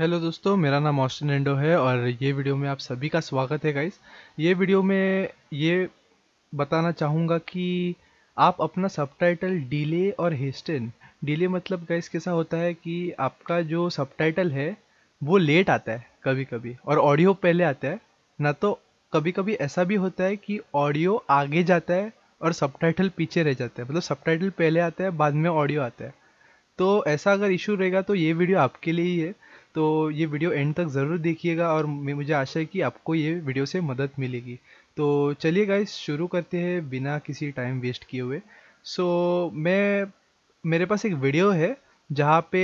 Hello दोस्तों मेरा नाम ऑस्टिन एंडो है और ये वीडियो में आप सभी का स्वागत है गाइस ये वीडियो में ये बताना चाहूँगा कि आप अपना सबटाइटल डिले और हेस्टेन डिले मतलब गाइस कैसा होता है कि आपका जो सबटाइटल है वो लेट आता है कभी कभी और ऑडियो पहले आता है ना तो कभी कभी ऐसा भी होता है कि ऑडियो आगे जाता है और सब पीछे रह जाता है मतलब सब पहले आता है बाद में ऑडियो आता है तो ऐसा अगर इशू रहेगा तो ये वीडियो आपके लिए ही है तो ये वीडियो एंड तक ज़रूर देखिएगा और मुझे आशा है कि आपको ये वीडियो से मदद मिलेगी तो चलिए गाइस शुरू करते हैं बिना किसी टाइम वेस्ट किए हुए सो so, मैं मेरे पास एक वीडियो है जहाँ पे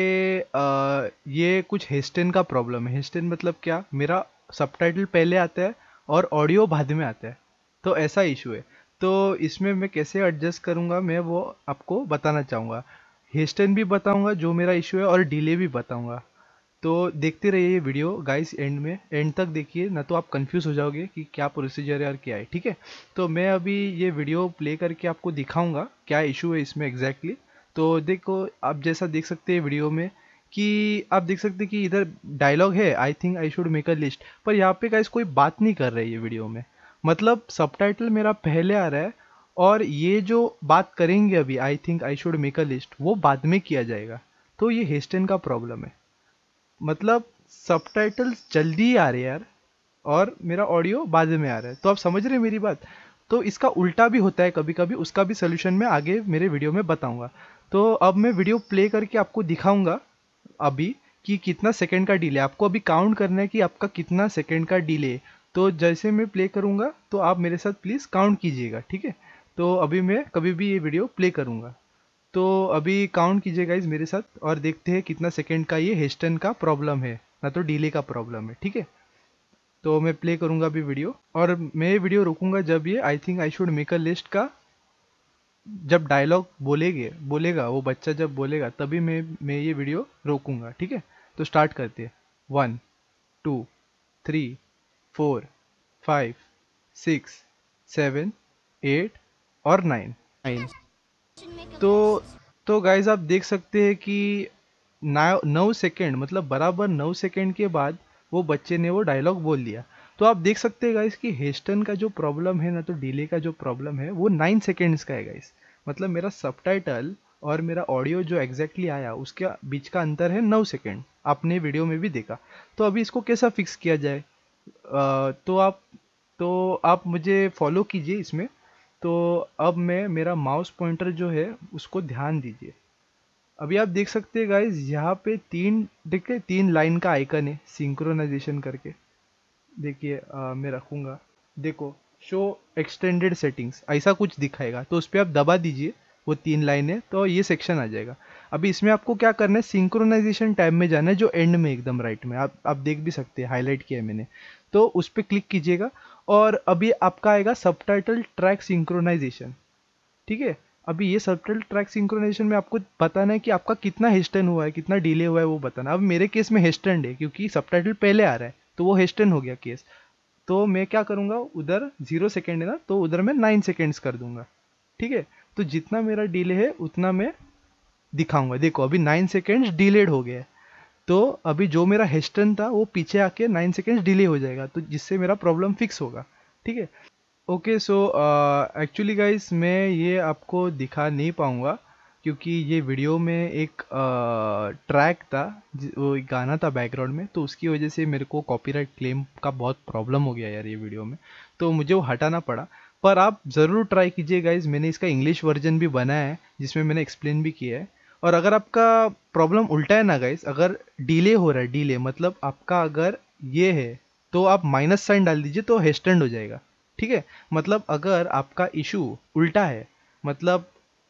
आ, ये कुछ हेस्टेन का प्रॉब्लम है हेस्टेन मतलब क्या मेरा सबटाइटल पहले आता है और ऑडियो बाद में आता है तो ऐसा इशू है तो इसमें मैं कैसे एडजस्ट करूँगा मैं वो आपको बताना चाहूँगा हेस्टेन भी बताऊँगा जो मेरा इशू है और डिले भी बताऊँगा तो देखते रहिए ये वीडियो गाइस एंड में एंड तक देखिए ना तो आप कंफ्यूज हो जाओगे कि क्या प्रोसीजर है और क्या है ठीक है तो मैं अभी ये वीडियो प्ले करके आपको दिखाऊंगा क्या इशू है इसमें एग्जैक्टली exactly. तो देखो आप जैसा देख सकते हैं वीडियो में कि आप देख सकते हैं कि इधर डायलॉग है I think I should make a list पर यहाँ पे गाइस कोई बात नहीं कर रही है ये वीडियो में मतलब सब मेरा पहले आ रहा है और ये जो बात करेंगे अभी I think I should make a list वो बाद में किया जाएगा तो ये हेस्टन का प्रॉब्लम है मतलब सब जल्दी ही आ रहे यार और मेरा ऑडियो बाद में आ रहा है तो आप समझ रहे हैं मेरी बात तो इसका उल्टा भी होता है कभी कभी उसका भी सोल्यूशन मैं आगे मेरे वीडियो में बताऊंगा तो अब मैं वीडियो प्ले करके आपको दिखाऊंगा अभी कि कितना सेकंड का डिले आपको अभी काउंट करना है कि आपका कितना सेकंड का डिले तो जैसे मैं प्ले करूँगा तो आप मेरे साथ प्लीज़ काउंट कीजिएगा ठीक है तो अभी मैं कभी भी ये वीडियो प्ले करूँगा तो अभी काउंट कीजिए गाइज मेरे साथ और देखते हैं कितना सेकेंड का ये हेस्टन का प्रॉब्लम है ना तो डीले का प्रॉब्लम है ठीक है तो मैं प्ले करूंगा अभी वीडियो और मैं वीडियो रुकूंगा जब ये I think I should make a list का जब डायलॉग बोलेगे बोलेगा वो बच्चा जब बोलेगा तभी मैं मैं ये वीडियो रोकूंगा ठीक है तो स्टार्ट करते हैं one two three four five six seven eight और नाइन नाइन तो तो गाइज आप देख सकते हैं कि नौ सेकेंड मतलब बराबर नौ सेकेंड के बाद वो बच्चे ने वो डायलॉग बोल दिया तो आप देख सकते हैं गाइज़ कि हेस्टन का जो प्रॉब्लम है ना तो डिले का जो प्रॉब्लम है वो नाइन सेकेंड्स का है गाइज मतलब मेरा सबटाइटल और मेरा ऑडियो जो एग्जैक्टली आया उसके बीच का अंतर है नौ सेकेंड आपने वीडियो में भी देखा तो अभी इसको कैसा फिक्स किया जाए आ, तो आप तो आप मुझे फॉलो कीजिए इसमें तो अब मैं मेरा माउस पॉइंटर जो है उसको ध्यान दीजिए अभी आप देख सकते हैं गाइज यहाँ पे तीन देखिए तीन लाइन का आइकन है सिंक्रोनाइजेशन करके देखिए मैं रखूँगा देखो शो एक्सटेंडेड सेटिंग्स ऐसा कुछ दिखाएगा तो उस पर आप दबा दीजिए वो तीन लाइन है तो ये सेक्शन आ जाएगा अभी इसमें आपको क्या करना है सिंक्रोनाइजेशन टाइम में जाना है जो एंड में एकदम राइट में आप आप देख भी सकते हैं हाईलाइट किया है मैंने तो उस पर क्लिक कीजिएगा और अभी आपका आएगा सब ट्रैक सिंक्रोनाइजेशन ठीक है अभी ये सब ट्रैक सिंक्रोनाइजेशन में आपको बताना है कि आपका कितना हेस्टन हुआ है कितना डिले हुआ है वो बताना अब मेरे केस में हेस्टेंड है क्योंकि सब पहले आ रहा है तो वो हेस्टन हो गया केस तो मैं क्या करूँगा उधर जीरो सेकेंड है ना तो उधर मैं नाइन सेकेंड्स कर दूंगा ठीक है तो जितना मेरा डिले है उतना मैं दिखाऊंगा देखो अभी नाइन सेकेंड्स डिलेड हो गया है तो अभी जो मेरा हेस्टन था वो पीछे आके नाइन सेकेंड्स डिले हो जाएगा तो जिससे मेरा प्रॉब्लम फिक्स होगा ठीक है ओके सो एक्चुअली गाइस मैं ये आपको दिखा नहीं पाऊँगा क्योंकि ये वीडियो में एक ट्रैक uh, था वो एक गाना था बैकग्राउंड में तो उसकी वजह से मेरे को कॉपीराइट क्लेम का बहुत प्रॉब्लम हो गया यार ये वीडियो में तो मुझे वो हटाना पड़ा पर आप ज़रूर ट्राई कीजिए गाइज मैंने इसका इंग्लिश वर्जन भी बनाया है जिसमें मैंने एक्सप्लेन भी किया है और अगर आपका प्रॉब्लम उल्टा है ना गाइस अगर डिले हो रहा है डिले मतलब आपका अगर ये है तो आप माइनस साइन डाल दीजिए तो हेस्टेंड हो जाएगा ठीक है मतलब अगर आपका इशू उल्टा है मतलब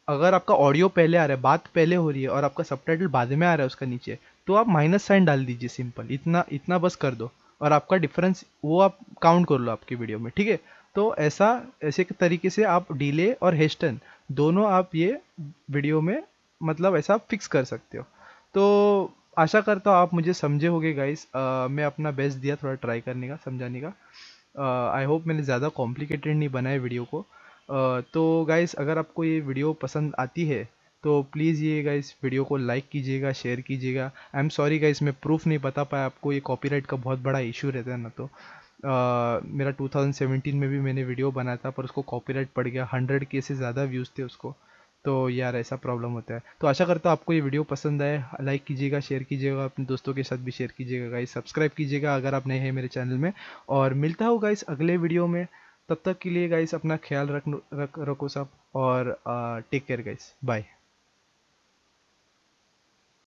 अगर आपका ऑडियो पहले आ रहा है बात पहले हो रही है और आपका सब बाद में आ रहा है उसका नीचे तो आप माइनस साइन डाल दीजिए सिंपल इतना इतना बस कर दो और आपका डिफरेंस वो आप काउंट कर लो आपकी वीडियो में ठीक है तो ऐसा ऐसे तरीके से आप डिले और हेस्टन दोनों आप ये वीडियो में मतलब ऐसा फिक्स कर सकते हो तो आशा करता हूँ आप मुझे समझे होगे गाइस मैं अपना बेस्ट दिया थोड़ा ट्राई करने का समझाने का आई होप मैंने ज़्यादा कॉम्प्लिकेटेड नहीं बनाए वीडियो को आ, तो गाइस अगर आपको ये वीडियो पसंद आती है तो प्लीज़ ये गाइस वीडियो को लाइक कीजिएगा शेयर कीजिएगा आई एम सॉरी गाइस मैं प्रूफ नहीं बता पाया आपको ये कॉपीराइट का बहुत बड़ा इशू रहता है ना तो आ, मेरा 2017 में भी मैंने वीडियो बनाया था पर उसको कॉपीराइट पड़ गया हंड्रेड के से ज़्यादा व्यूज़ थे उसको तो यार ऐसा प्रॉब्लम होता है तो आशा करता हूँ आपको ये वीडियो पसंद आए लाइक कीजिएगा शेयर कीजिएगा अपने दोस्तों के साथ भी शेयर कीजिएगा गाइस सब्सक्राइब कीजिएगा अगर आप नए हैं मेरे चैनल में और मिलता हो गाइस अगले वीडियो में तब तक के लिए गाइस अपना ख्याल रख रख रखो सब और टेक केयर गाइस बाय